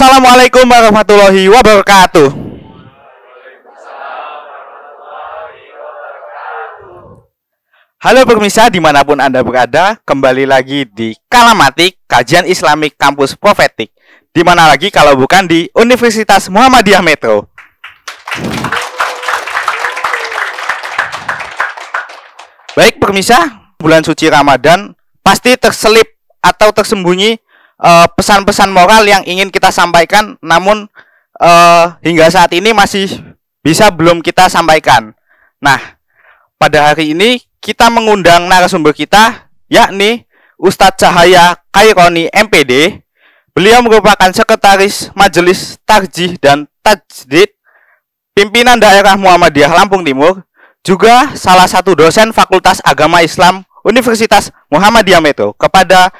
Assalamualaikum warahmatullahi wabarakatuh. Halo pemirsa dimanapun Anda berada, kembali lagi di Kalamatik, kajian Islamik Kampus Profetik. Di mana lagi kalau bukan di Universitas Muhammadiyah Metro. Baik pemirsa, bulan suci Ramadan pasti terselip atau tersembunyi Eh, pesan-pesan uh, moral yang ingin kita sampaikan namun uh, hingga saat ini masih bisa belum kita sampaikan. Nah, pada hari ini kita mengundang narasumber kita yakni Ustadz Cahaya Kaironi MPD. Beliau merupakan sekretaris Majelis Tarjih dan Tajdid pimpinan daerah Muhammadiyah Lampung Timur, juga salah satu dosen Fakultas Agama Islam Universitas Muhammadiyah Metro kepada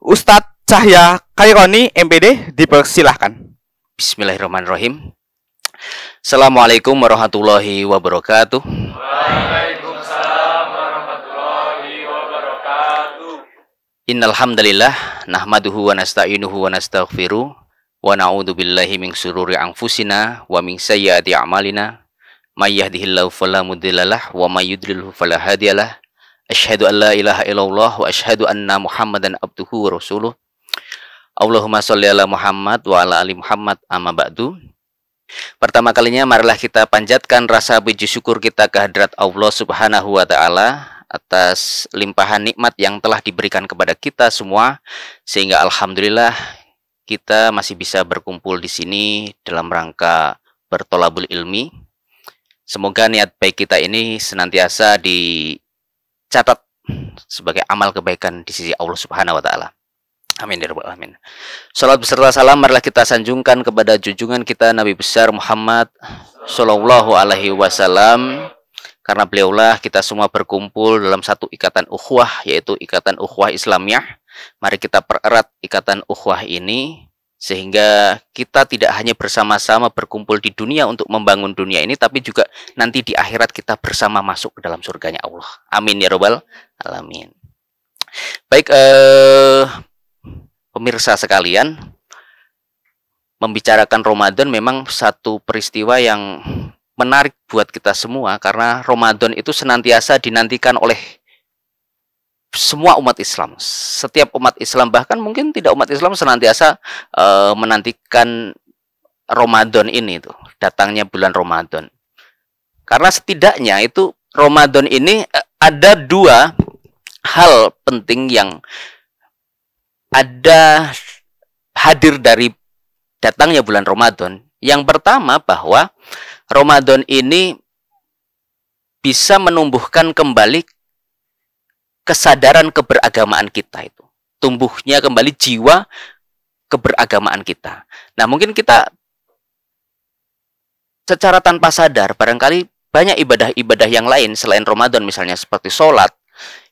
Ustadz Cahya Kaironi MPD dipersilahkan. Bismillahirrahmanirrahim. Assalamualaikum warahmatullahi wabarakatuh. Waalaikumsalam warahmatullahi wabarakatuh. Innalhamdulillah. nahmaduhu wa nasta'inuhu wa nastaghfiruh wa na'udzu billahi min sururi anfusina wa min sayyiati a'malina may yahdihillahu fala mudhillalah wa may yudlilhu fala hadiyalah. Asyhadu an la ilaha illallah wa asyhadu anna Muhammadan abduhu wa rasuluh. Allahumma sholli ala Muhammad wa ala ali Muhammad amma ba'du. Pertama kalinya marilah kita panjatkan rasa puji syukur kita kehadrat Allah Subhanahu wa taala atas limpahan nikmat yang telah diberikan kepada kita semua sehingga alhamdulillah kita masih bisa berkumpul di sini dalam rangka bertolabul ilmi. Semoga niat baik kita ini senantiasa dicatat sebagai amal kebaikan di sisi Allah Subhanahu wa taala. Amin ya rabbal alamin. Salat beserta salam marilah kita sanjungkan kepada junjungan kita Nabi besar Muhammad Sallallahu alaihi wasallam karena beliaulah kita semua berkumpul dalam satu ikatan ukhuwah yaitu ikatan ukhuwah Islamiyah. Mari kita pererat ikatan ukhuwah ini sehingga kita tidak hanya bersama-sama berkumpul di dunia untuk membangun dunia ini tapi juga nanti di akhirat kita bersama masuk ke dalam surganya Allah amin ya Rabbal alamin baik eh, pemirsa sekalian, membicarakan Ramadan memang satu peristiwa yang menarik buat kita semua karena Ramadan itu senantiasa dinantikan oleh semua umat Islam. Setiap umat Islam bahkan mungkin tidak umat Islam senantiasa e, menantikan Ramadan ini tuh, datangnya bulan Ramadan. Karena setidaknya itu Ramadan ini eh, ada dua hal penting yang ada hadir dari datangnya bulan Ramadan. Yang pertama bahwa Ramadan ini bisa menumbuhkan kembali kesadaran keberagamaan kita itu. Tumbuhnya kembali jiwa keberagamaan kita. Nah, mungkin kita secara tanpa sadar barangkali banyak ibadah-ibadah yang lain selain Ramadan misalnya seperti sholat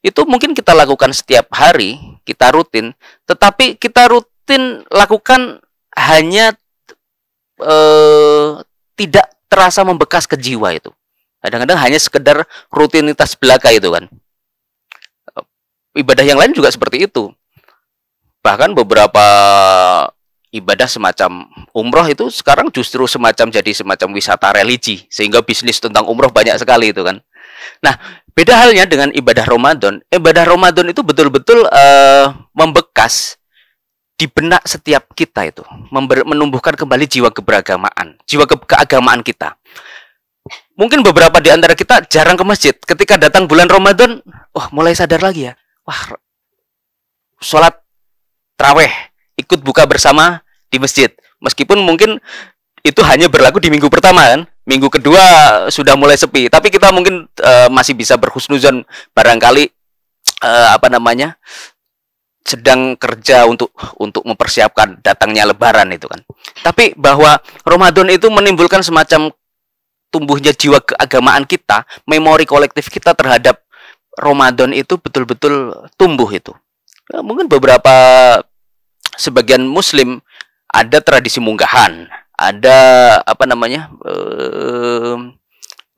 itu mungkin kita lakukan setiap hari kita rutin, tetapi kita rutin lakukan hanya eh, tidak terasa membekas ke jiwa itu. Kadang-kadang hanya sekedar rutinitas belaka itu kan. Ibadah yang lain juga seperti itu. Bahkan beberapa ibadah semacam umroh itu sekarang justru semacam jadi semacam wisata religi sehingga bisnis tentang umroh banyak sekali itu kan Nah, beda halnya dengan ibadah Ramadan. Ibadah Ramadan itu betul-betul uh, membekas di benak setiap kita itu, member, menumbuhkan kembali jiwa keberagamaan, jiwa ke, keagamaan kita. Mungkin beberapa di antara kita jarang ke masjid. Ketika datang bulan Ramadan, wah mulai sadar lagi ya. Wah, sholat traweh, ikut buka bersama di masjid. Meskipun mungkin itu hanya berlaku di minggu pertama kan minggu kedua sudah mulai sepi tapi kita mungkin uh, masih bisa berhusnuzon barangkali uh, apa namanya sedang kerja untuk untuk mempersiapkan datangnya lebaran itu kan tapi bahwa Ramadan itu menimbulkan semacam tumbuhnya jiwa keagamaan kita memori kolektif kita terhadap Ramadan itu betul-betul tumbuh itu ya, mungkin beberapa sebagian muslim ada tradisi munggahan ada apa namanya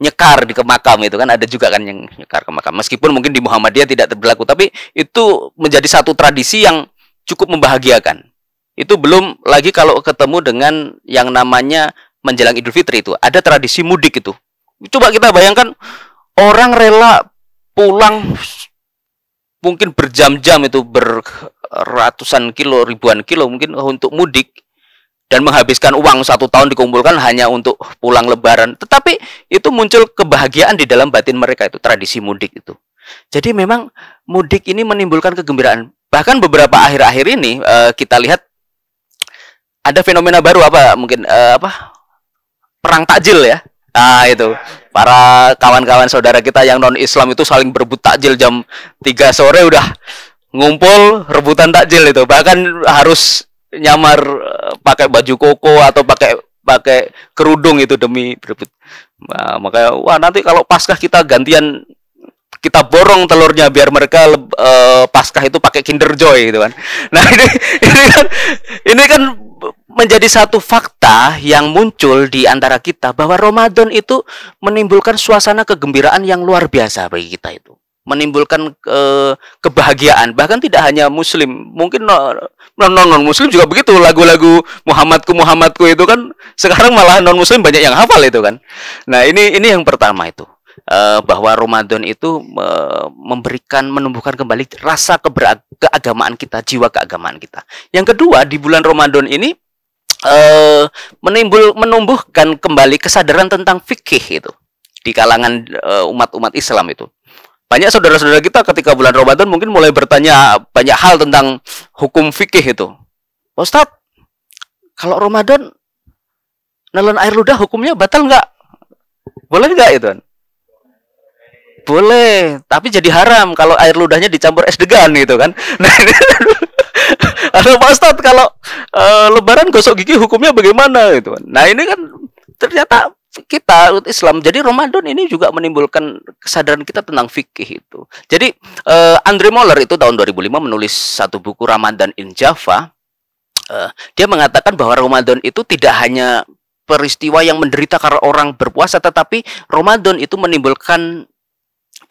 nyekar di kemakam makam itu kan ada juga kan yang nyekar ke makam meskipun mungkin di Muhammadiyah tidak berlaku tapi itu menjadi satu tradisi yang cukup membahagiakan itu belum lagi kalau ketemu dengan yang namanya menjelang Idul Fitri itu ada tradisi mudik itu coba kita bayangkan orang rela pulang mungkin berjam-jam itu berratusan kilo ribuan kilo mungkin untuk mudik dan menghabiskan uang satu tahun dikumpulkan hanya untuk pulang lebaran. Tetapi itu muncul kebahagiaan di dalam batin mereka itu tradisi mudik itu. Jadi memang mudik ini menimbulkan kegembiraan. Bahkan beberapa akhir-akhir ini eh, kita lihat ada fenomena baru apa mungkin eh, apa perang takjil ya. Nah, itu. Para kawan-kawan saudara kita yang non-Islam itu saling berebut takjil jam 3 sore udah ngumpul rebutan takjil itu. Bahkan harus nyamar eh, pakai baju koko atau pakai pakai kerudung itu demi berebut. Nah, makanya wah nanti kalau paskah kita gantian kita borong telurnya biar mereka uh, paskah itu pakai Kinder Joy gitu kan. Nah, ini ini kan ini kan menjadi satu fakta yang muncul di antara kita bahwa Ramadan itu menimbulkan suasana kegembiraan yang luar biasa bagi kita itu menimbulkan ke, kebahagiaan bahkan tidak hanya muslim mungkin non non non muslim juga begitu lagu-lagu Muhammadku Muhammadku itu kan sekarang malah non muslim banyak yang hafal itu kan nah ini ini yang pertama itu eh, bahwa Ramadan itu memberikan menumbuhkan kembali rasa keagamaan kita jiwa keagamaan kita yang kedua di bulan Ramadan ini eh, menimbul menumbuhkan kembali kesadaran tentang fikih itu di kalangan eh, umat-umat Islam itu banyak saudara-saudara kita ketika bulan Ramadan mungkin mulai bertanya banyak hal tentang hukum fikih itu. Ustaz, kalau Ramadan nelen air ludah hukumnya batal nggak? Boleh nggak itu? Boleh, tapi jadi haram kalau air ludahnya dicampur es degan gitu kan. Nah, Ada Pak Ustadz, kalau uh, lebaran gosok gigi hukumnya bagaimana gitu Nah, ini kan ternyata kita Islam. Jadi Ramadan ini juga menimbulkan kesadaran kita tentang fikih itu. Jadi uh, Andre Moller itu tahun 2005 menulis satu buku Ramadan in Java. Uh, eh, dia mengatakan bahwa Ramadan itu tidak hanya peristiwa yang menderita karena orang berpuasa, tetapi Ramadan itu menimbulkan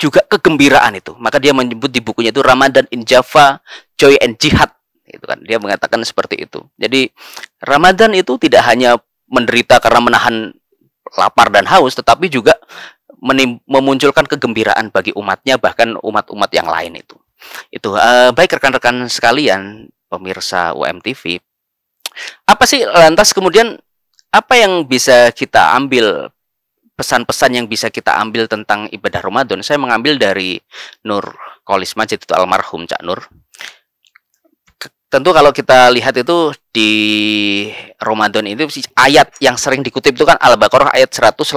juga kegembiraan itu. Maka dia menyebut di bukunya itu Ramadan in Java, Joy and Jihad. Itu kan dia mengatakan seperti itu. Jadi Ramadan itu tidak hanya menderita karena menahan lapar dan haus, tetapi juga memunculkan kegembiraan bagi umatnya bahkan umat-umat yang lain itu. Itu uh, baik rekan-rekan sekalian pemirsa UMTV. Apa sih lantas kemudian apa yang bisa kita ambil pesan-pesan yang bisa kita ambil tentang ibadah Ramadan? Saya mengambil dari Nur Kolis Majid itu almarhum Cak Nur tentu kalau kita lihat itu di Ramadan itu ayat yang sering dikutip itu kan Al-Baqarah ayat 183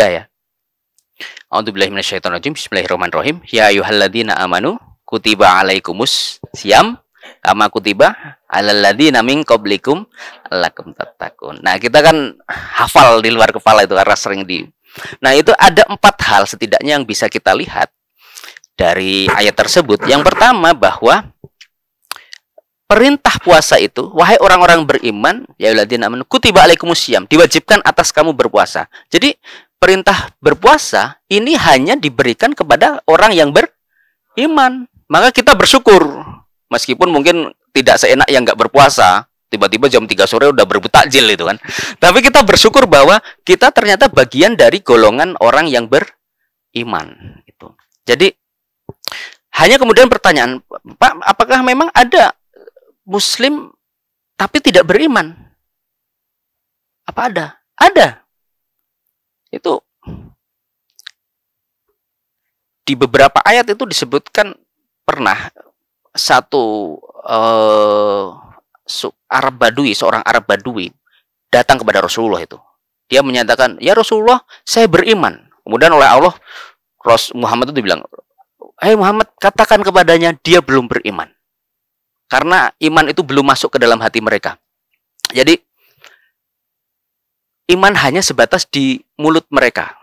ya. A'udzubillahi rajim, Bismillahirrahmanirrahim. Ya ayuhalladina amanu kutiba alaikumus siam kama kutiba ala ladzina min koblikum, lakum tatakun. Nah, kita kan hafal di luar kepala itu karena sering di Nah, itu ada empat hal setidaknya yang bisa kita lihat dari ayat tersebut. Yang pertama bahwa perintah puasa itu, wahai orang-orang beriman, ya alladzina amanu kutiba alaikumusiyam, diwajibkan atas kamu berpuasa. Jadi perintah berpuasa ini hanya diberikan kepada orang yang beriman. Maka kita bersyukur meskipun mungkin tidak seenak yang nggak berpuasa, tiba-tiba jam 3 sore udah berebut takjil itu kan. Tapi kita bersyukur bahwa kita ternyata bagian dari golongan orang yang beriman itu. Jadi hanya kemudian pertanyaan, Pak, apakah memang ada Muslim tapi tidak beriman. Apa ada? Ada. Itu di beberapa ayat itu disebutkan pernah satu uh, Arab Badui, seorang Arab Badui datang kepada Rasulullah itu. Dia menyatakan, "Ya Rasulullah, saya beriman." Kemudian oleh Allah Rasul Muhammad itu dibilang, hei eh Muhammad, katakan kepadanya dia belum beriman." Karena iman itu belum masuk ke dalam hati mereka. Jadi iman hanya sebatas di mulut mereka.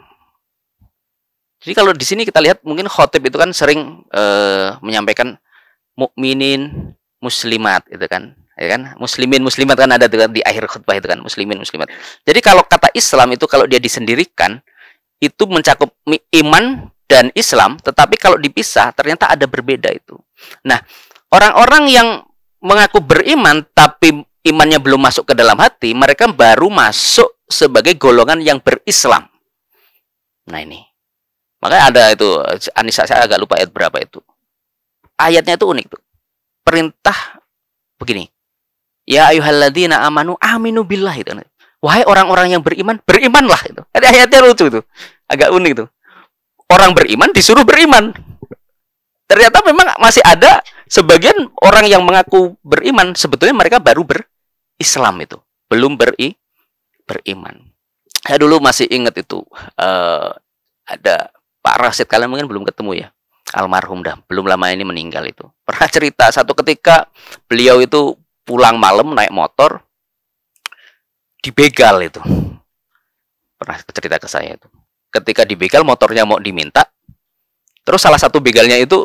Jadi kalau di sini kita lihat mungkin khotib itu kan sering e, menyampaikan mukminin muslimat itu kan ya kan muslimin muslimat kan ada kan di akhir khutbah itu kan muslimin muslimat jadi kalau kata Islam itu kalau dia disendirikan itu mencakup iman dan Islam tetapi kalau dipisah ternyata ada berbeda itu nah Orang-orang yang mengaku beriman tapi imannya belum masuk ke dalam hati, mereka baru masuk sebagai golongan yang berislam. Nah ini. Makanya ada itu Anissa saya agak lupa ayat berapa itu. Ayatnya itu unik tuh. Perintah begini. Ya ayyuhalladzina amanu aminu billah itu. Wahai orang-orang yang beriman, berimanlah itu. Ada ayatnya lucu itu. Agak unik tuh. Orang beriman disuruh beriman ternyata memang masih ada sebagian orang yang mengaku beriman sebetulnya mereka baru berislam itu belum beri beriman saya dulu masih ingat itu uh, ada Pak Rasid kalian mungkin belum ketemu ya almarhum dah belum lama ini meninggal itu pernah cerita satu ketika beliau itu pulang malam naik motor dibegal itu pernah cerita ke saya itu ketika dibegal motornya mau diminta terus salah satu begalnya itu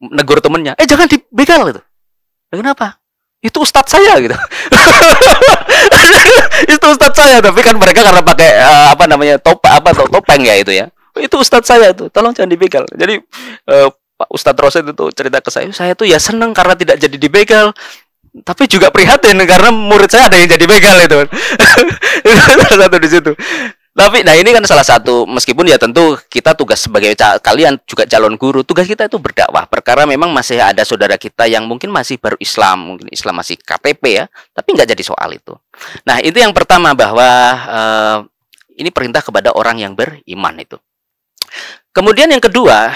negur temennya eh jangan dibegal gitu ya, kenapa itu ustadz saya gitu itu ustadz saya tapi kan mereka karena pakai uh, apa namanya top apa topeng ya itu ya oh, itu ustadz saya tuh tolong jangan dibegal jadi uh, Pak Ustadz Roset itu cerita ke saya saya tuh ya seneng karena tidak jadi dibegal tapi juga prihatin karena murid saya ada yang jadi begal gitu. itu satu di situ tapi nah ini kan salah satu meskipun ya tentu kita tugas sebagai kalian juga calon guru tugas kita itu berdakwah perkara memang masih ada saudara kita yang mungkin masih baru Islam mungkin Islam masih KTP ya tapi nggak jadi soal itu nah itu yang pertama bahwa eh, ini perintah kepada orang yang beriman itu kemudian yang kedua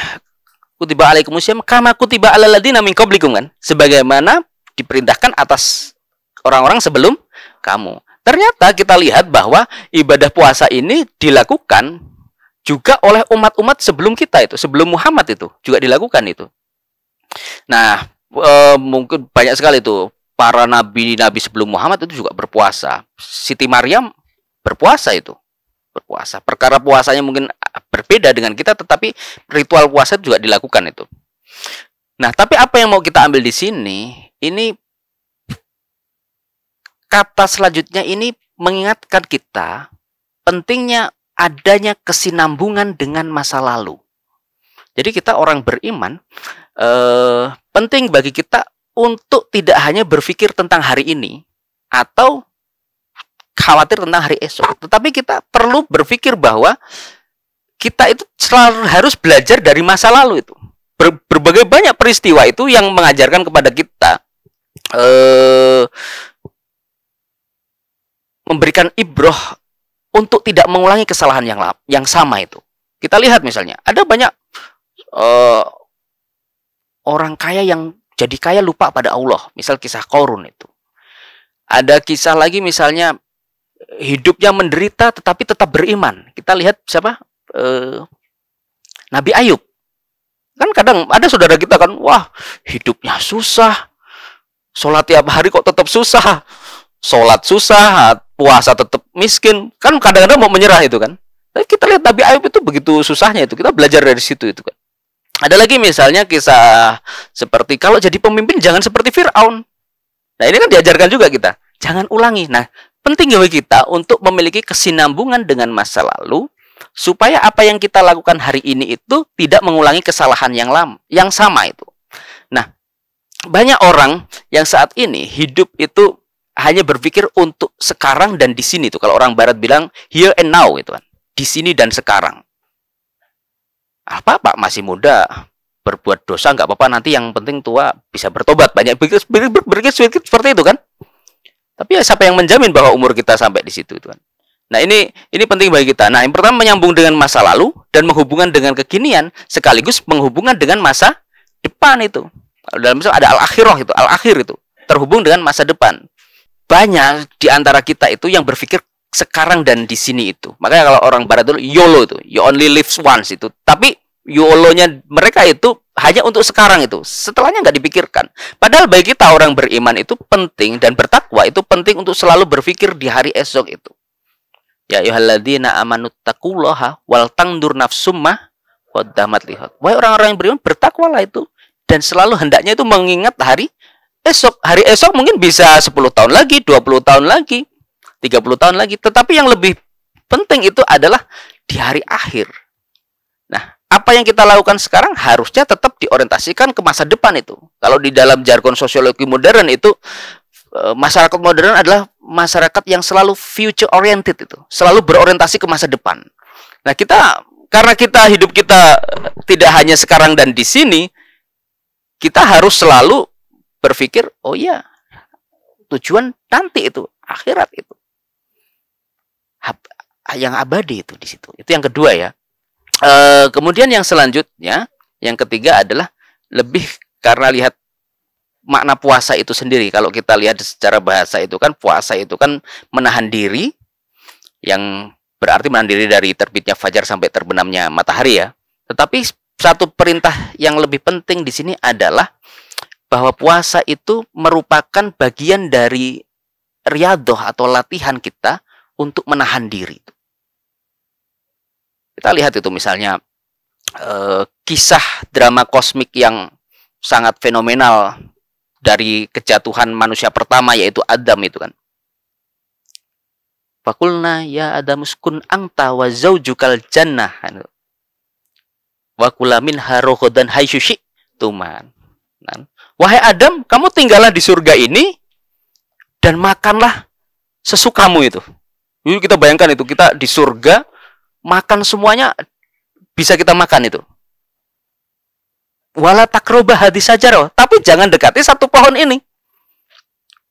kutiba alaikumusiyam kama kutiba alaladina min qablikum kan sebagaimana diperintahkan atas orang-orang sebelum kamu Ternyata kita lihat bahwa ibadah puasa ini dilakukan juga oleh umat-umat sebelum kita itu, sebelum Muhammad itu juga dilakukan itu. Nah, e, mungkin banyak sekali itu para nabi-nabi sebelum Muhammad itu juga berpuasa. Siti Maryam berpuasa itu, berpuasa. Perkara puasanya mungkin berbeda dengan kita, tetapi ritual puasa juga dilakukan itu. Nah, tapi apa yang mau kita ambil di sini? Ini kata selanjutnya ini mengingatkan kita pentingnya adanya kesinambungan dengan masa lalu. Jadi kita orang beriman eh, penting bagi kita untuk tidak hanya berpikir tentang hari ini atau khawatir tentang hari esok, tetapi kita perlu berpikir bahwa kita itu selalu harus belajar dari masa lalu itu. Ber, berbagai banyak peristiwa itu yang mengajarkan kepada kita eh memberikan ibroh untuk tidak mengulangi kesalahan yang lama yang sama itu. Kita lihat misalnya, ada banyak uh, orang kaya yang jadi kaya lupa pada Allah. Misal kisah Korun itu. Ada kisah lagi misalnya hidupnya menderita tetapi tetap beriman. Kita lihat siapa? Uh, Nabi Ayub. Kan kadang ada saudara kita kan, wah hidupnya susah. Sholat tiap hari kok tetap susah. Sholat susah, puasa tetap miskin kan kadang-kadang mau menyerah itu kan tapi kita lihat Nabi Ayub itu begitu susahnya itu kita belajar dari situ itu kan ada lagi misalnya kisah seperti kalau jadi pemimpin jangan seperti Fir'aun nah ini kan diajarkan juga kita jangan ulangi nah penting bagi kita untuk memiliki kesinambungan dengan masa lalu supaya apa yang kita lakukan hari ini itu tidak mengulangi kesalahan yang lama yang sama itu nah banyak orang yang saat ini hidup itu hanya berpikir untuk sekarang dan di sini tuh. Kalau orang barat bilang here and now itu kan. Di sini dan sekarang. Apa Pak masih muda berbuat dosa nggak apa-apa nanti yang penting tua bisa bertobat banyak berpikir, sedikit berpikir seperti itu kan tapi ya siapa yang menjamin bahwa umur kita sampai di situ itu kan nah ini ini penting bagi kita nah yang pertama menyambung dengan masa lalu dan menghubungkan dengan kekinian sekaligus menghubungkan dengan masa depan itu dalam misal ada al akhirah itu al akhir itu terhubung dengan masa depan banyak di antara kita itu yang berpikir sekarang dan di sini itu. Makanya kalau orang barat dulu YOLO itu, you only lives once itu. Tapi YOLO-nya mereka itu hanya untuk sekarang itu. Setelahnya nggak dipikirkan. Padahal bagi kita orang beriman itu penting dan bertakwa itu penting untuk selalu berpikir di hari esok itu. Ya ayyuhalladzina amanut taqullaha wal tangdur nafsumma qaddamat lihat. Wahai orang-orang yang beriman bertakwalah itu dan selalu hendaknya itu mengingat hari esok hari esok mungkin bisa 10 tahun lagi 20 tahun lagi 30 tahun lagi tetapi yang lebih penting itu adalah di hari akhir nah apa yang kita lakukan sekarang harusnya tetap diorientasikan ke masa depan itu kalau di dalam jargon sosiologi modern itu e, masyarakat modern adalah masyarakat yang selalu future oriented itu selalu berorientasi ke masa depan nah kita karena kita hidup kita tidak hanya sekarang dan di sini kita harus selalu berpikir, oh iya, tujuan nanti itu, akhirat itu. Yang abadi itu di situ. Itu yang kedua ya. E, kemudian yang selanjutnya, yang ketiga adalah lebih karena lihat makna puasa itu sendiri. Kalau kita lihat secara bahasa itu kan puasa itu kan menahan diri yang berarti menahan diri dari terbitnya fajar sampai terbenamnya matahari ya. Tetapi satu perintah yang lebih penting di sini adalah bahwa puasa itu merupakan bagian dari riadoh atau latihan kita untuk menahan diri. Kita lihat itu misalnya eh, kisah drama kosmik yang sangat fenomenal dari kejatuhan manusia pertama yaitu Adam itu kan. Fakulna ya Adam uskun angta wa zaujukal jannah. Wa kula minha rohodan tuman. Nah. Wahai Adam, kamu tinggallah di surga ini dan makanlah sesukamu itu. Yuk kita bayangkan itu, kita di surga, makan semuanya bisa kita makan itu. Wala takroba hadis saja oh. tapi jangan dekati satu pohon ini.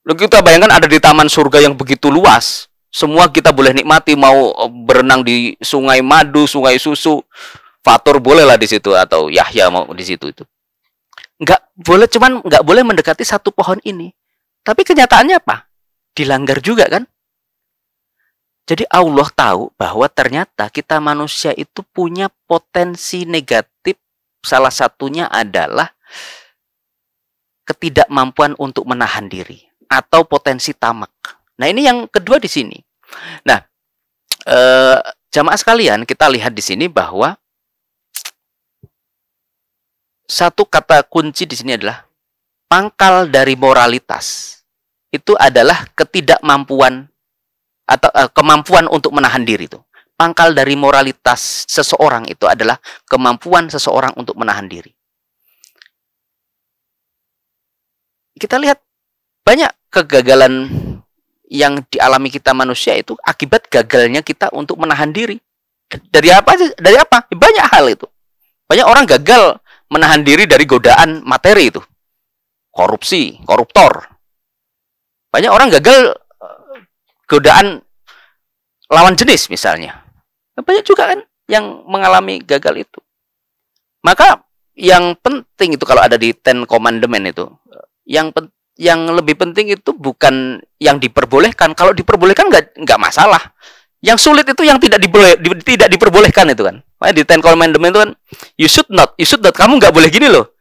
Lalu kita bayangkan ada di taman surga yang begitu luas, semua kita boleh nikmati, mau berenang di sungai madu, sungai susu, Fatur bolehlah di situ atau Yahya mau di situ itu nggak boleh cuman nggak boleh mendekati satu pohon ini tapi kenyataannya apa dilanggar juga kan jadi Allah tahu bahwa ternyata kita manusia itu punya potensi negatif salah satunya adalah ketidakmampuan untuk menahan diri atau potensi tamak nah ini yang kedua di sini nah eh, jamaah sekalian kita lihat di sini bahwa satu kata kunci di sini adalah pangkal dari moralitas itu adalah ketidakmampuan atau uh, kemampuan untuk menahan diri itu. Pangkal dari moralitas seseorang itu adalah kemampuan seseorang untuk menahan diri. Kita lihat banyak kegagalan yang dialami kita manusia itu akibat gagalnya kita untuk menahan diri. Dari apa Dari apa? Banyak hal itu. Banyak orang gagal menahan diri dari godaan materi itu. Korupsi, koruptor. Banyak orang gagal eh, godaan lawan jenis misalnya. Nah, banyak juga kan yang mengalami gagal itu. Maka yang penting itu kalau ada di Ten Commandment itu, eh, yang pen, yang lebih penting itu bukan yang diperbolehkan. Kalau diperbolehkan nggak nggak masalah. Yang sulit itu yang tidak diboleh, di, tidak diperbolehkan itu kan. Makanya di Ten Commandments itu kan you should not, you should not. Kamu nggak boleh gini loh.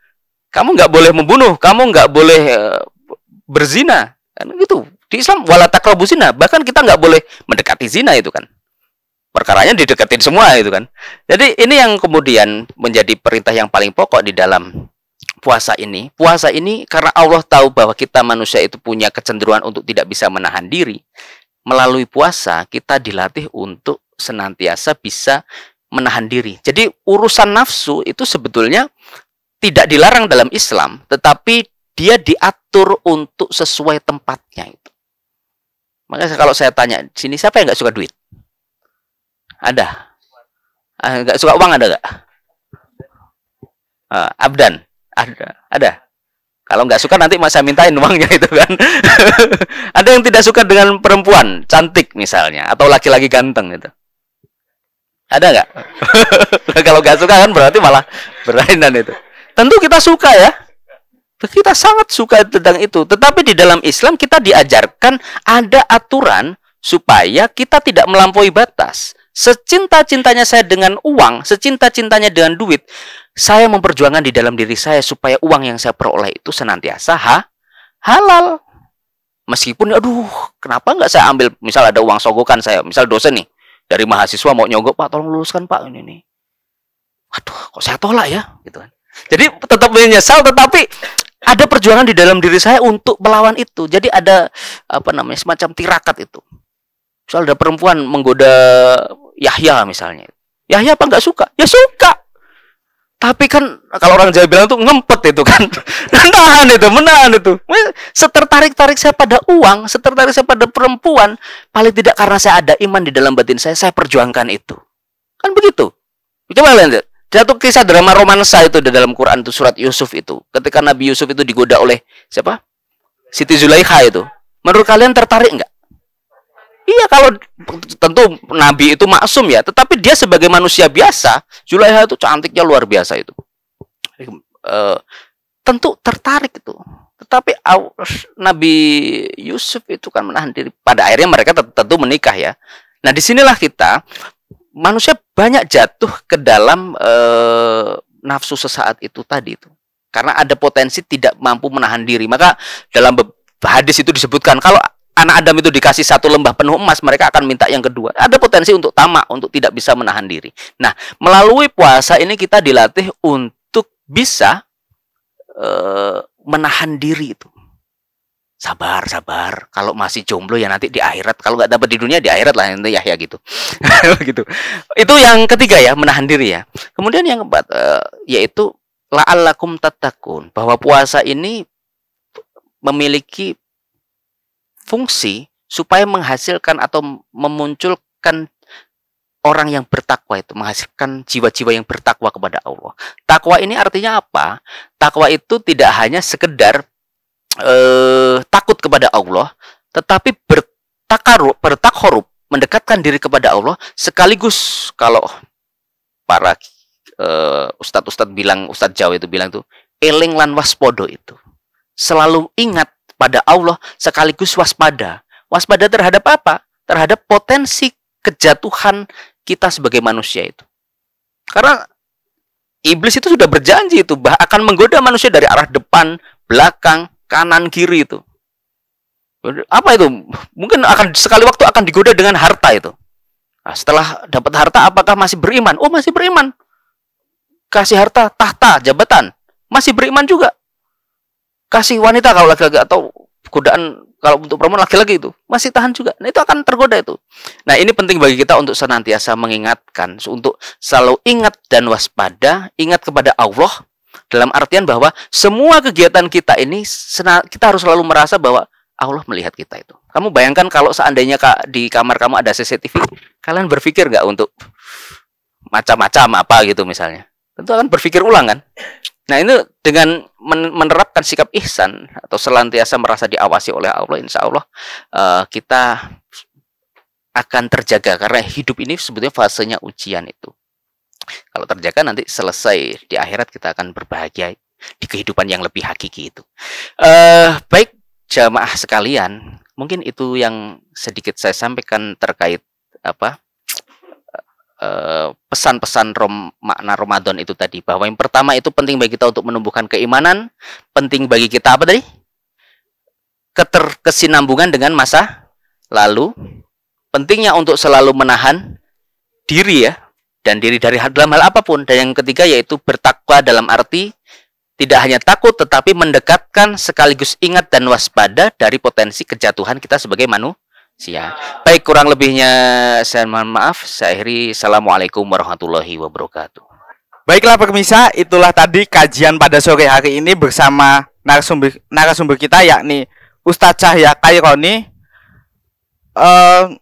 Kamu nggak boleh membunuh, kamu nggak boleh eh, berzina. Kan gitu. Di Islam wala taqrabu zina, bahkan kita nggak boleh mendekati zina itu kan. Perkaranya dideketin semua itu kan. Jadi ini yang kemudian menjadi perintah yang paling pokok di dalam puasa ini. Puasa ini karena Allah tahu bahwa kita manusia itu punya kecenderungan untuk tidak bisa menahan diri. Melalui puasa kita dilatih untuk senantiasa bisa menahan diri. Jadi urusan nafsu itu sebetulnya tidak dilarang dalam Islam, tetapi dia diatur untuk sesuai tempatnya itu. Makanya kalau saya tanya sini siapa yang nggak suka duit? Ada? Ah, nggak suka uang ada nggak? Uh, Abdan ada ada. Kalau nggak suka nanti masa mintain uangnya itu kan. ada yang tidak suka dengan perempuan cantik misalnya atau laki-laki ganteng gitu. Ada nggak? Kalau nggak suka kan berarti malah berlainan itu. Tentu kita suka ya. Kita sangat suka tentang itu. Tetapi di dalam Islam kita diajarkan ada aturan supaya kita tidak melampaui batas. Secinta-cintanya saya dengan uang, secinta-cintanya dengan duit, saya memperjuangkan di dalam diri saya supaya uang yang saya peroleh itu senantiasa ha, halal. Meskipun, aduh, kenapa nggak saya ambil, misal ada uang sogokan saya, misal dosen nih, dari mahasiswa mau nyogok pak tolong luluskan pak ini ini. aduh kok saya tolak ya gitu kan jadi tetap menyesal tetapi ada perjuangan di dalam diri saya untuk melawan itu jadi ada apa namanya semacam tirakat itu Soal ada perempuan menggoda Yahya misalnya Yahya apa nggak suka ya suka tapi kan kalau orang Jawa bilang tuh ngempet itu kan. menahan itu, menahan itu. Setertarik-tarik saya pada uang, setertarik saya pada perempuan, paling tidak karena saya ada iman di dalam batin saya, saya perjuangkan itu. Kan begitu. Coba lihat. satu kisah drama romansa itu di dalam Quran itu surat Yusuf itu. Ketika Nabi Yusuf itu digoda oleh siapa? Siti Zulaikha itu. Menurut kalian tertarik nggak? Iya kalau tentu Nabi itu maksum ya, tetapi dia sebagai manusia biasa, Zulaikha itu cantiknya luar biasa itu. E, tentu tertarik itu. Tetapi Nabi Yusuf itu kan menahan diri. Pada akhirnya mereka tentu menikah ya. Nah disinilah kita manusia banyak jatuh ke dalam e, nafsu sesaat itu tadi itu. Karena ada potensi tidak mampu menahan diri. Maka dalam hadis itu disebutkan kalau anak Adam itu dikasih satu lembah penuh emas, mereka akan minta yang kedua. Ada potensi untuk tamak, untuk tidak bisa menahan diri. Nah, melalui puasa ini kita dilatih untuk bisa uh, menahan diri itu. Sabar, sabar. Kalau masih jomblo ya nanti di akhirat. Kalau nggak dapat di dunia di akhirat lah nanti ya ya gitu. gitu. Itu yang ketiga ya, menahan diri ya. Kemudian yang keempat yaitu eh, yaitu la'allakum tatakun bahwa puasa ini memiliki fungsi supaya menghasilkan atau memunculkan orang yang bertakwa itu menghasilkan jiwa-jiwa yang bertakwa kepada Allah. Takwa ini artinya apa? Takwa itu tidak hanya sekedar eh, takut kepada Allah, tetapi bertakarup bertakhorup mendekatkan diri kepada Allah sekaligus kalau para eh, ustadz-ustadz bilang, ustadz Jawa itu bilang tuh eling lan waspodo itu. Selalu ingat pada Allah sekaligus waspada. Waspada terhadap apa? Terhadap potensi kejatuhan kita sebagai manusia itu. Karena iblis itu sudah berjanji itu bah akan menggoda manusia dari arah depan, belakang, kanan, kiri itu. Apa itu? Mungkin akan sekali waktu akan digoda dengan harta itu. Nah, setelah dapat harta apakah masih beriman? Oh, masih beriman. Kasih harta, tahta, jabatan. Masih beriman juga kasih wanita kalau laki-laki atau godaan kalau untuk perempuan laki-laki itu masih tahan juga. Nah, itu akan tergoda itu. Nah, ini penting bagi kita untuk senantiasa mengingatkan untuk selalu ingat dan waspada, ingat kepada Allah dalam artian bahwa semua kegiatan kita ini kita harus selalu merasa bahwa Allah melihat kita itu. Kamu bayangkan kalau seandainya di kamar kamu ada CCTV, kalian berpikir nggak untuk macam-macam apa gitu misalnya? tentu akan berpikir ulang kan. Nah ini dengan menerapkan sikap ihsan atau selantiasa merasa diawasi oleh Allah, insya Allah uh, kita akan terjaga karena hidup ini sebetulnya fasenya ujian itu. Kalau terjaga nanti selesai di akhirat kita akan berbahagia di kehidupan yang lebih hakiki itu. Uh, baik jamaah sekalian, mungkin itu yang sedikit saya sampaikan terkait apa Eh, pesan-pesan rom, makna Ramadan itu tadi bahwa yang pertama itu penting bagi kita untuk menumbuhkan keimanan, penting bagi kita apa tadi? Keterkesinambungan dengan masa lalu, pentingnya untuk selalu menahan diri ya dan diri dari dalam hal apapun dan yang ketiga yaitu bertakwa dalam arti tidak hanya takut tetapi mendekatkan sekaligus ingat dan waspada dari potensi kejatuhan kita sebagai manusia Siap. Baik, kurang lebihnya saya mohon maaf. Saya akhiri. Assalamualaikum warahmatullahi wabarakatuh. Baiklah pemirsa, itulah tadi kajian pada sore hari ini bersama narasumber narasumber kita yakni Ustaz Cahya Kaironi. Uh,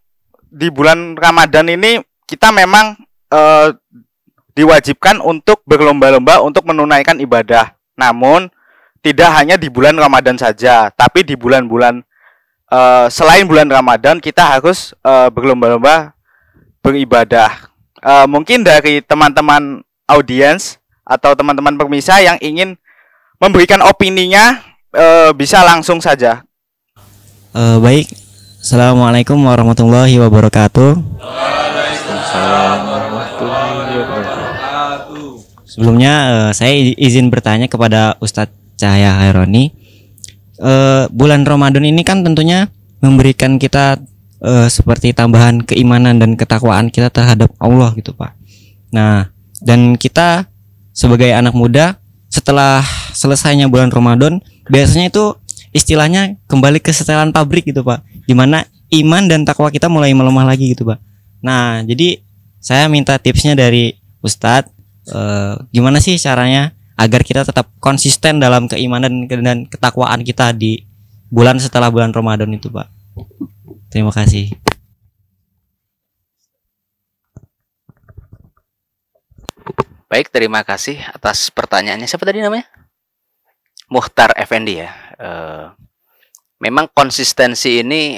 di bulan Ramadan ini kita memang uh, diwajibkan untuk berlomba-lomba untuk menunaikan ibadah. Namun tidak hanya di bulan Ramadan saja, tapi di bulan-bulan uh, selain bulan Ramadan kita harus uh, berlomba-lomba beribadah. Uh, mungkin dari teman-teman audiens atau teman-teman pemirsa yang ingin memberikan opininya uh, bisa langsung saja. Uh, baik, Assalamualaikum warahmatullahi wabarakatuh. Sebelumnya saya izin bertanya kepada Ustadz Cahaya Haironi uh, bulan Ramadan ini kan tentunya memberikan kita uh, seperti tambahan keimanan dan ketakwaan kita terhadap Allah gitu Pak. Nah, dan kita sebagai anak muda setelah selesainya bulan Ramadan biasanya itu istilahnya kembali ke setelan pabrik gitu Pak. Dimana iman dan takwa kita mulai melemah lagi gitu Pak. Nah, jadi saya minta tipsnya dari Ustadz uh, gimana sih caranya agar kita tetap konsisten dalam keimanan dan ketakwaan kita di bulan setelah bulan Ramadan itu, Pak. Terima kasih. Baik, terima kasih atas pertanyaannya. Siapa tadi namanya? Muhtar Effendi ya. E, memang konsistensi ini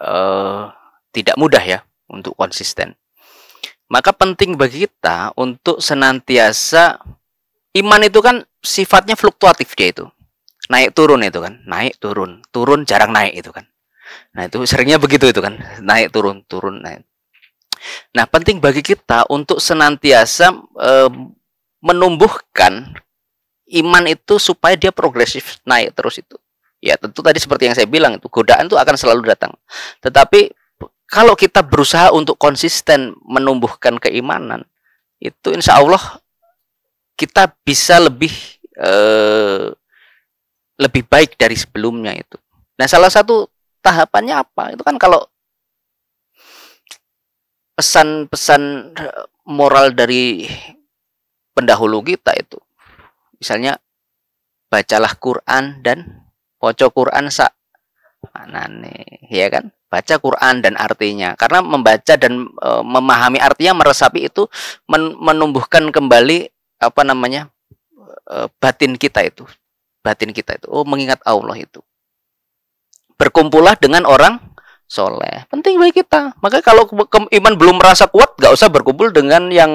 e, tidak mudah ya untuk konsisten. Maka penting bagi kita untuk senantiasa iman itu kan sifatnya fluktuatif dia itu. Naik turun itu kan, naik turun, turun jarang naik itu kan. Nah itu seringnya begitu itu kan, naik turun, turun naik. Nah penting bagi kita untuk senantiasa e, menumbuhkan iman itu supaya dia progresif naik terus itu. Ya tentu tadi seperti yang saya bilang itu godaan itu akan selalu datang. Tetapi kalau kita berusaha untuk konsisten menumbuhkan keimanan, itu insya Allah kita bisa lebih uh, lebih baik dari sebelumnya itu. Nah, salah satu tahapannya apa? Itu kan kalau pesan-pesan moral dari pendahulu kita itu. Misalnya bacalah Quran dan baca Quran sak nih, ya kan? Baca Quran dan artinya. Karena membaca dan e, memahami artinya meresapi itu men menumbuhkan kembali apa namanya eh, batin kita itu batin kita itu oh mengingat Allah itu berkumpullah dengan orang soleh penting bagi kita maka kalau iman belum merasa kuat gak usah berkumpul dengan yang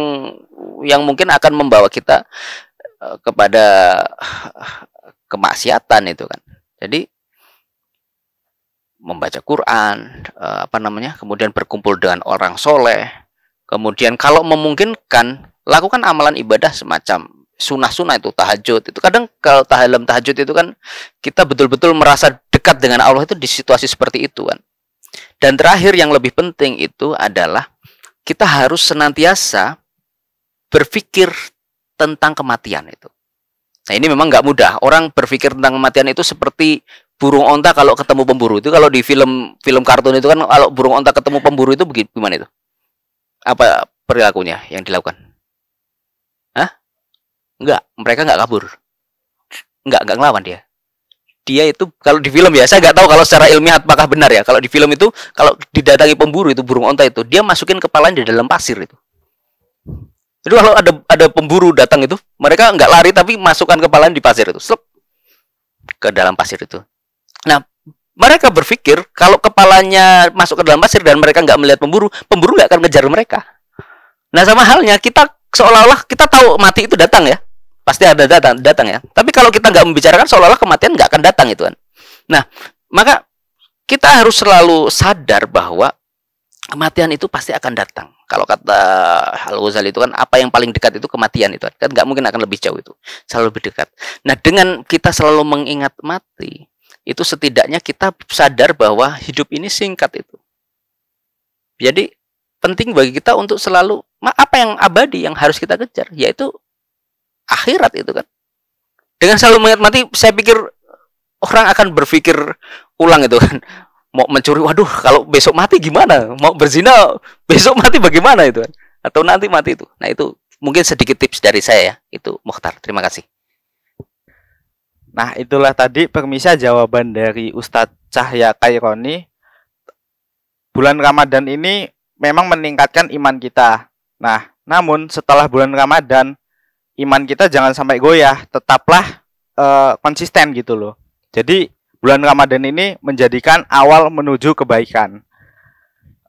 yang mungkin akan membawa kita eh, kepada kemaksiatan itu kan jadi membaca Quran eh, apa namanya kemudian berkumpul dengan orang soleh kemudian kalau memungkinkan lakukan amalan ibadah semacam sunah-sunah itu tahajud itu kadang kalau tahalam tahajud itu kan kita betul-betul merasa dekat dengan Allah itu di situasi seperti itu kan dan terakhir yang lebih penting itu adalah kita harus senantiasa berpikir tentang kematian itu nah ini memang nggak mudah orang berpikir tentang kematian itu seperti burung onta kalau ketemu pemburu itu kalau di film film kartun itu kan kalau burung onta ketemu pemburu itu gimana itu apa perilakunya yang dilakukan Enggak, mereka enggak kabur. Enggak, enggak ngelawan dia. Dia itu kalau di film ya, saya enggak tahu kalau secara ilmiah apakah benar ya. Kalau di film itu kalau didatangi pemburu itu burung onta itu, dia masukin kepalanya di dalam pasir itu. Jadi kalau ada ada pemburu datang itu, mereka enggak lari tapi masukkan kepalanya di pasir itu, slep, ke dalam pasir itu. Nah, mereka berpikir kalau kepalanya masuk ke dalam pasir dan mereka nggak melihat pemburu, pemburu nggak akan ngejar mereka. Nah sama halnya kita seolah-olah kita tahu mati itu datang ya, pasti ada datang datang ya tapi kalau kita nggak membicarakan seolah-olah kematian nggak akan datang itu kan nah maka kita harus selalu sadar bahwa kematian itu pasti akan datang kalau kata Al Ghazali itu kan apa yang paling dekat itu kematian itu kan, kan nggak mungkin akan lebih jauh itu selalu lebih dekat nah dengan kita selalu mengingat mati itu setidaknya kita sadar bahwa hidup ini singkat itu jadi penting bagi kita untuk selalu apa yang abadi yang harus kita kejar yaitu akhirat itu kan. Dengan selalu menghormati mati, saya pikir orang akan berpikir ulang itu kan. Mau mencuri, waduh kalau besok mati gimana? Mau berzina besok mati bagaimana itu kan? Atau nanti mati itu. Nah itu mungkin sedikit tips dari saya ya. Itu Mukhtar, terima kasih. Nah itulah tadi permisa jawaban dari Ustadz Cahya Kaironi. Bulan Ramadan ini memang meningkatkan iman kita. Nah, namun setelah bulan Ramadan, iman kita jangan sampai goyah, tetaplah uh, konsisten gitu loh. Jadi bulan Ramadan ini menjadikan awal menuju kebaikan.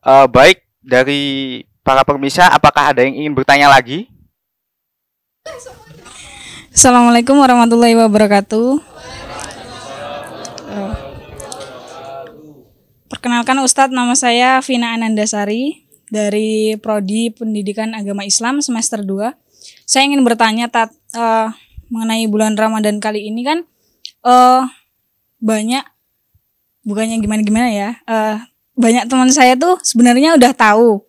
Uh, baik dari para pemirsa, apakah ada yang ingin bertanya lagi? Assalamualaikum warahmatullahi wabarakatuh. Eh, perkenalkan Ustadz, nama saya Vina Anandasari dari Prodi Pendidikan Agama Islam semester 2. Saya ingin bertanya tat uh, mengenai bulan Ramadan kali ini kan uh, banyak bukannya gimana-gimana ya. Uh, banyak teman saya tuh sebenarnya udah tahu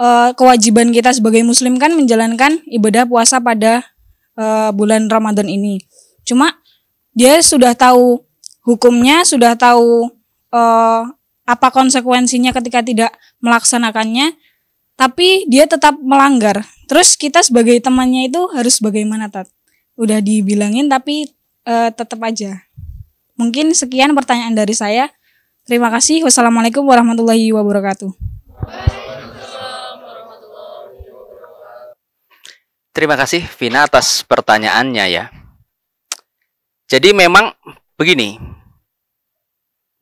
uh, kewajiban kita sebagai muslim kan menjalankan ibadah puasa pada uh, bulan Ramadan ini. Cuma dia sudah tahu hukumnya, sudah tahu uh, apa konsekuensinya ketika tidak melaksanakannya, tapi dia tetap melanggar. Terus kita sebagai temannya itu harus bagaimana tat? Udah dibilangin tapi uh, tetap aja. Mungkin sekian pertanyaan dari saya. Terima kasih. Wassalamualaikum warahmatullahi wabarakatuh. Terima kasih Vina atas pertanyaannya ya. Jadi memang begini,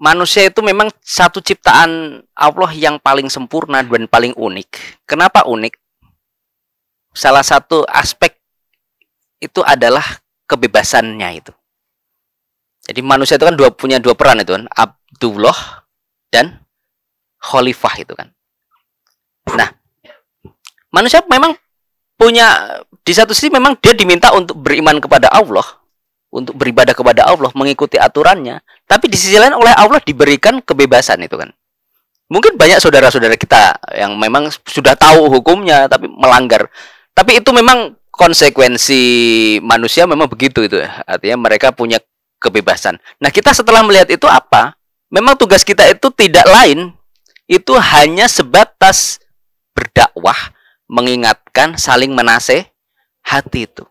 manusia itu memang satu ciptaan Allah yang paling sempurna dan paling unik. Kenapa unik? Salah satu aspek itu adalah kebebasannya itu. Jadi manusia itu kan dua punya dua peran itu kan, Abdullah dan Khalifah itu kan. Nah, manusia memang punya di satu sisi memang dia diminta untuk beriman kepada Allah, untuk beribadah kepada Allah, mengikuti aturannya, tapi di sisi lain oleh Allah diberikan kebebasan itu kan. Mungkin banyak saudara-saudara kita yang memang sudah tahu hukumnya tapi melanggar. Tapi itu memang konsekuensi manusia memang begitu itu ya. Artinya mereka punya kebebasan. Nah, kita setelah melihat itu apa? Memang tugas kita itu tidak lain itu hanya sebatas berdakwah, mengingatkan, saling menaseh hati itu.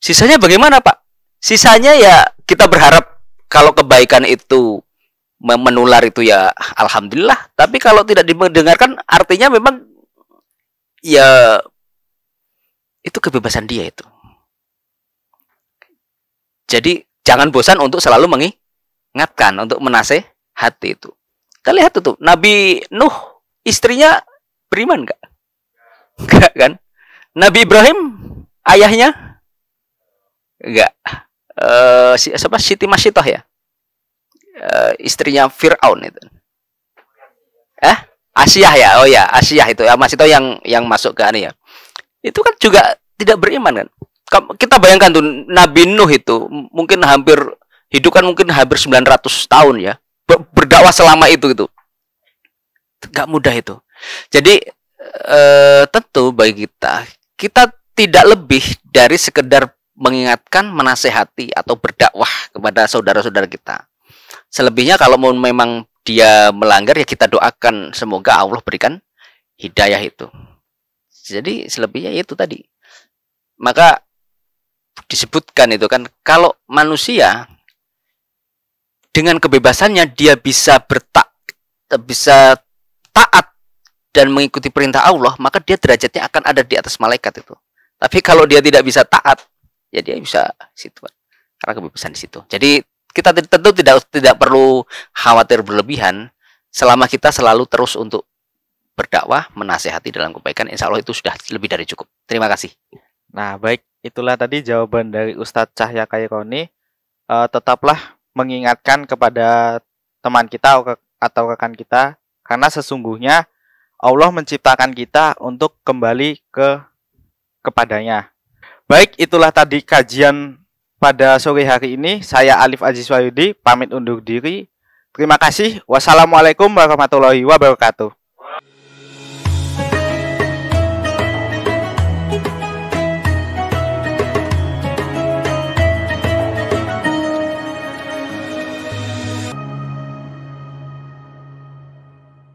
Sisanya bagaimana, Pak? sisanya ya kita berharap kalau kebaikan itu menular itu ya alhamdulillah tapi kalau tidak didengarkan artinya memang ya itu kebebasan dia itu jadi jangan bosan untuk selalu mengingatkan untuk menaseh hati itu kita lihat tuh Nabi Nuh istrinya beriman nggak nggak kan Nabi Ibrahim ayahnya enggak uh, siapa Siti masitoh ya uh, istrinya Fir'aun itu eh Asia ya oh ya Asia itu ya masitoh yang yang masuk ke anu ya itu kan juga tidak beriman kan kita bayangkan tuh Nabi Nuh itu mungkin hampir hidup kan mungkin hampir 900 tahun ya berdakwah selama itu itu nggak mudah itu jadi eh, tentu bagi kita kita tidak lebih dari sekedar mengingatkan, menasehati atau berdakwah kepada saudara-saudara kita. Selebihnya kalau mau memang dia melanggar ya kita doakan semoga Allah berikan hidayah itu. Jadi selebihnya itu tadi. Maka disebutkan itu kan kalau manusia dengan kebebasannya dia bisa bertak bisa taat dan mengikuti perintah Allah maka dia derajatnya akan ada di atas malaikat itu tapi kalau dia tidak bisa taat ya dia bisa situ karena kebebasan di situ jadi kita tentu tidak tidak perlu khawatir berlebihan selama kita selalu terus untuk berdakwah menasehati dalam kebaikan insya Allah itu sudah lebih dari cukup terima kasih nah baik itulah tadi jawaban dari Ustadz Cahya Kayakoni uh, eh, tetaplah mengingatkan kepada teman kita atau rekan kita karena sesungguhnya Allah menciptakan kita untuk kembali ke kepadanya Baik, itulah tadi kajian pada sore hari ini. Saya Alif Aziz Wahyudi, pamit undur diri. Terima kasih. Wassalamualaikum warahmatullahi wabarakatuh.